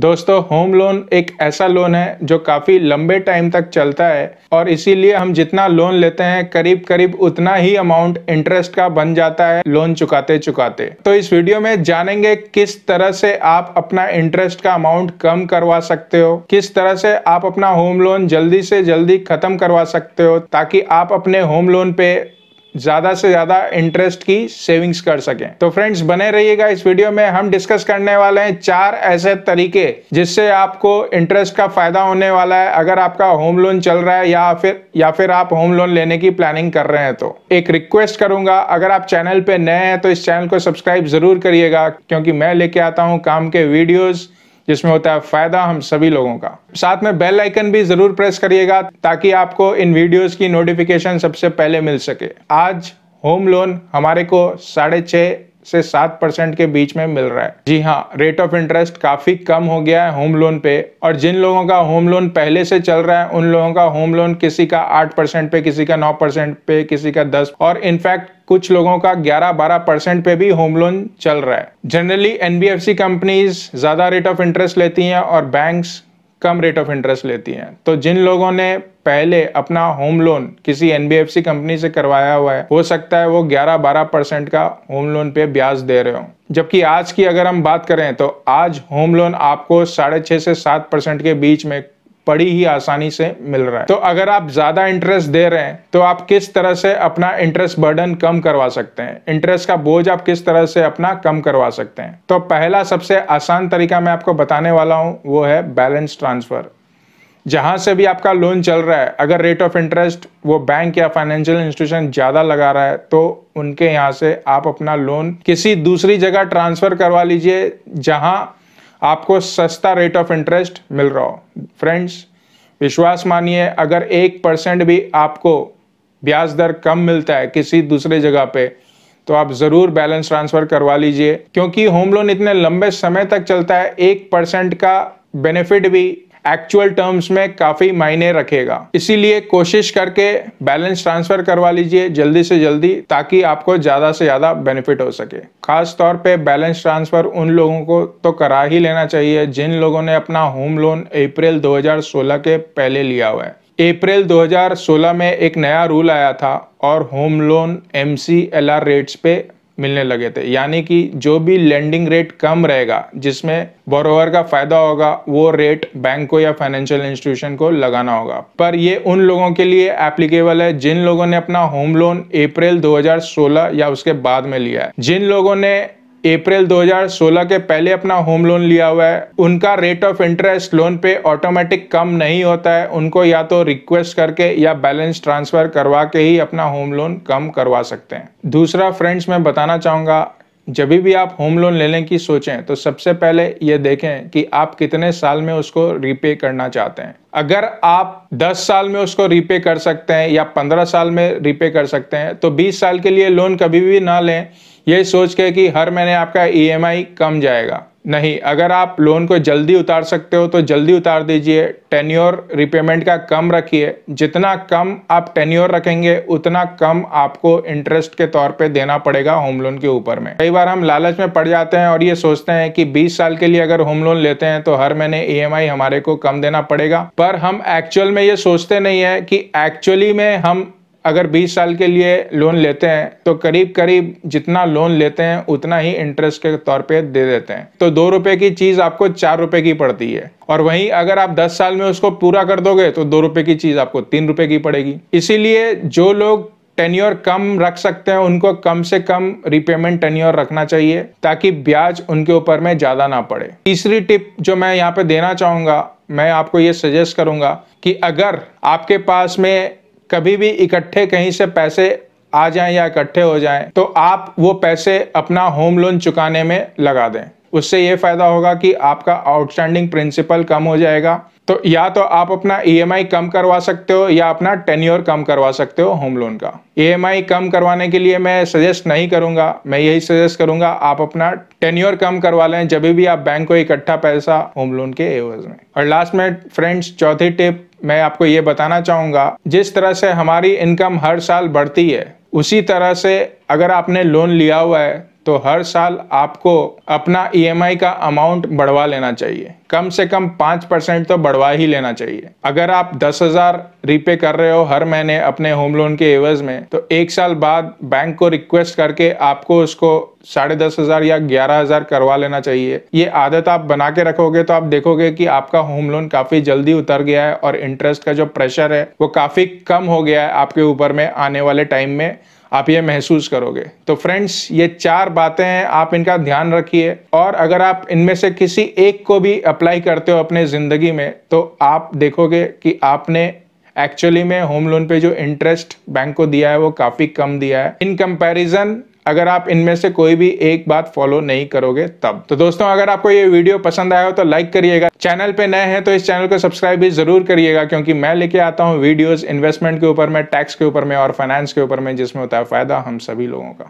दोस्तों home loan एक ऐसा लोन है जो काफ़ी लंबे टाइम तक चलता है और इसीलिए हम जितना लोन लेते हैं करीब करीब उतना ही अमाउंट इंटरेस्ट का बन जाता है लोन चुकाते चुकाते तो इस वीडियो में जानेंगे किस तरह से आप अपना इंटरेस्ट का अमाउंट कम करवा सकते हो किस तरह से आप अपना होम लोन जल्दी से जल्दी खत्म करवा सकते हो ताकि आप अपने होम लोन पे ज़्यादा से ज़्यादा इंटरेस्ट की सेविंग्स कर सके तो फ्रेंड्स बने रहिएगा इस वीडियो में हम डिस्कस करने वाले हैं चार ऐसे तरीके जिससे आपको इंटरेस्ट का फ़ायदा होने वाला है अगर आपका होम लोन चल रहा है या फिर या फिर आप होम लोन लेने की प्लानिंग कर रहे हैं तो एक रिक्वेस्ट करूंगा अगर आप चैनल पे नए हैं तो इस चैनल को सब्सक्राइब ज़रूर करिएगा क्योंकि मैं लेके आता हूँ काम के वीडियोज़ जिसमें होता है फायदा हम सभी लोगों का साथ में बेल आइकन भी जरूर प्रेस करिएगा ताकि आपको इन वीडियोस की नोटिफिकेशन सबसे पहले मिल सके आज होम लोन हमारे को साढ़े छह से सात परसेंट के बीच में मिल रहा है जी हाँ रेट ऑफ इंटरेस्ट काफी कम हो गया है होम लोन पे और जिन लोगों का होम लोन पहले से चल रहा है उन लोगों का होम लोन किसी का आठ परसेंट पे किसी का नौ परसेंट पे किसी का दस और इनफैक्ट कुछ लोगों का 11-12 परसेंट पे भी होम लोन चल रहा है जनरली एनबीएफसी कंपनीज ज्यादा रेट ऑफ इंटरेस्ट लेती हैं और बैंक्स कम रेट ऑफ इंटरेस्ट लेती हैं तो जिन लोगों ने पहले अपना होम लोन किसी एनबीएफसी कंपनी से करवाया हुआ है हो सकता है वो 11-12 परसेंट का होम लोन पे ब्याज दे रहे हो जबकि आज की अगर हम बात करें तो आज होम लोन आपको साढ़े छह से सात परसेंट के बीच में बड़ी ही आसानी से मिल रहा है तो अगर आप ज़्यादा इंटरेस्ट दे रहे हैं तो आप किस तरह से अपना इंटरेस्ट बर्डन कम करवा सकते हैं इंटरेस्ट का बोझ आप किस तरह से अपना कम करवा सकते हैं तो पहला सबसे आसान तरीका मैं आपको बताने वाला हूँ वो है बैलेंस ट्रांसफ़र जहां से भी आपका लोन चल रहा है अगर रेट ऑफ इंटरेस्ट वो बैंक या फाइनेंशियल इंस्टीट्यूशन ज़्यादा लगा रहा है तो उनके यहाँ से आप अपना लोन किसी दूसरी जगह ट्रांसफ़र करवा लीजिए जहां आपको सस्ता रेट ऑफ इंटरेस्ट मिल रहा हो फ्रेंड्स विश्वास मानिए अगर एक परसेंट भी आपको ब्याज दर कम मिलता है किसी दूसरे जगह पे तो आप ज़रूर बैलेंस ट्रांसफ़र करवा लीजिए क्योंकि होम लोन इतने लंबे समय तक चलता है एक परसेंट का बेनिफिट भी एक्चुअल टर्म्स में काफ़ी मायने रखेगा इसीलिए कोशिश करके बैलेंस ट्रांसफ़र करवा लीजिए जल्दी से जल्दी ताकि आपको ज़्यादा से ज़्यादा बेनिफिट हो सके खास तौर पे बैलेंस ट्रांसफ़र उन लोगों को तो करा ही लेना चाहिए जिन लोगों ने अपना होम लोन अप्रैल 2016 के पहले लिया हुआ है अप्रैल 2016 में एक नया रूल आया था और होम लोन एम रेट्स पे मिलने लगे थे यानी कि जो भी लेंडिंग रेट कम रहेगा जिसमें बोरोवर का फायदा होगा वो रेट बैंक को या फाइनेंशियल इंस्टीट्यूशन को लगाना होगा पर ये उन लोगों के लिए एप्लीकेबल है जिन लोगों ने अपना होम लोन अप्रैल 2016 या उसके बाद में लिया है जिन लोगों ने अप्रैल 2016 के पहले अपना होम लोन लिया हुआ है उनका रेट ऑफ इंटरेस्ट लोन पे ऑटोमेटिक कम नहीं होता है उनको या तो रिक्वेस्ट करके या बैलेंस ट्रांसफर करवा के ही अपना होम लोन कम करवा सकते हैं दूसरा फ्रेंड्स मैं बताना चाहूंगा जब भी आप होम लोन लेने की सोचें तो सबसे पहले ये देखें कि आप कितने साल में उसको रीपे करना चाहते हैं अगर आप 10 साल में उसको रीपे कर सकते हैं या 15 साल में रीपे कर सकते हैं तो 20 साल के लिए लोन कभी भी ना लें ये सोच के कि हर महीने आपका ईएमआई e कम जाएगा नहीं अगर आप लोन को जल्दी उतार सकते हो तो जल्दी उतार दीजिए टेन्योर रिपेमेंट का कम रखिए जितना कम आप टेन्योर रखेंगे उतना कम आपको इंटरेस्ट के तौर पे देना पड़ेगा होम लोन के ऊपर में कई बार हम लालच में पड़ जाते हैं और ये सोचते हैं कि 20 साल के लिए अगर होम लोन लेते हैं तो हर महीने ई e हमारे को कम देना पड़ेगा पर हम एक्चुअल में ये सोचते नहीं है कि एक्चुअली में हम अगर 20 साल के लिए लोन लेते हैं तो करीब करीब जितना लोन लेते हैं उतना ही इंटरेस्ट के तौर पे दे देते हैं तो दो रुपए की चीज़ आपको चार रुपए की पड़ती है और वहीं अगर आप 10 साल में उसको पूरा कर दोगे तो दो रुपए की चीज़ आपको तीन रुपए की पड़ेगी इसीलिए जो लोग टेन्योर कम रख सकते हैं उनको कम से कम रिपेमेंट टेन्योर रखना चाहिए ताकि ब्याज उनके ऊपर में ज़्यादा ना पड़े तीसरी टिप जो मैं यहाँ पे देना चाहूंगा मैं आपको ये सजेस्ट करूँगा कि अगर आपके पास में कभी भी इकट्ठे कहीं से पैसे आ जाएं या इकट्ठे हो जाएं तो आप वो पैसे अपना होम लोन चुकाने में लगा दें उससे ये फ़ायदा होगा कि आपका आउटस्टैंडिंग प्रिंसिपल कम हो जाएगा तो या तो आप अपना ईएमआई e कम करवा सकते हो या अपना टेन्योर कम करवा सकते हो होम लोन का ईएमआई e कम करवाने के लिए मैं सजेस्ट नहीं करूंगा मैं यही सजेस्ट करूंगा आप अपना टेन्योर कम करवा लें जब भी आप बैंक को इकट्ठा पैसा होम लोन के एवज में और लास्ट में फ्रेंड्स चौथी टिप मैं आपको ये बताना चाहूंगा जिस तरह से हमारी इनकम हर साल बढ़ती है उसी तरह से अगर आपने लोन लिया हुआ है तो हर साल आपको अपना ईएमआई e का अमाउंट बढ़वा लेना चाहिए कम से कम पांच परसेंट तो बढ़वा ही लेना चाहिए अगर आप दस हज़ार रीपे कर रहे हो हर महीने अपने होम लोन के एवज में तो एक साल बाद बैंक को रिक्वेस्ट करके आपको उसको साढ़े दस हज़ार या ग्यारह हज़ार करवा लेना चाहिए ये आदत आप बना के रखोगे तो आप देखोगे कि आपका होम लोन काफ़ी जल्दी उतर गया है और इंटरेस्ट का जो प्रेशर है वो काफ़ी कम हो गया है आपके ऊपर में आने वाले टाइम में आप ये महसूस करोगे तो फ्रेंड्स ये चार बातें हैं आप इनका ध्यान रखिए और अगर आप इनमें से किसी एक को भी अप्लाई करते हो अपने ज़िंदगी में तो आप देखोगे कि आपने एक्चुअली में होम लोन पे जो इंटरेस्ट बैंक को दिया है वो काफ़ी कम दिया है इन कंपैरिजन अगर आप इनमें से कोई भी एक बात फॉलो नहीं करोगे तब तो दोस्तों अगर आपको ये वीडियो पसंद आया हो तो लाइक करिएगा चैनल पे नए हैं तो इस चैनल को सब्सक्राइब भी जरूर करिएगा क्योंकि मैं लेके आता हूँ वीडियोज इन्वेस्टमेंट के ऊपर में टैक्स के ऊपर में और फाइनेंस के ऊपर में जिसमें होता है फायदा हम सभी लोगों का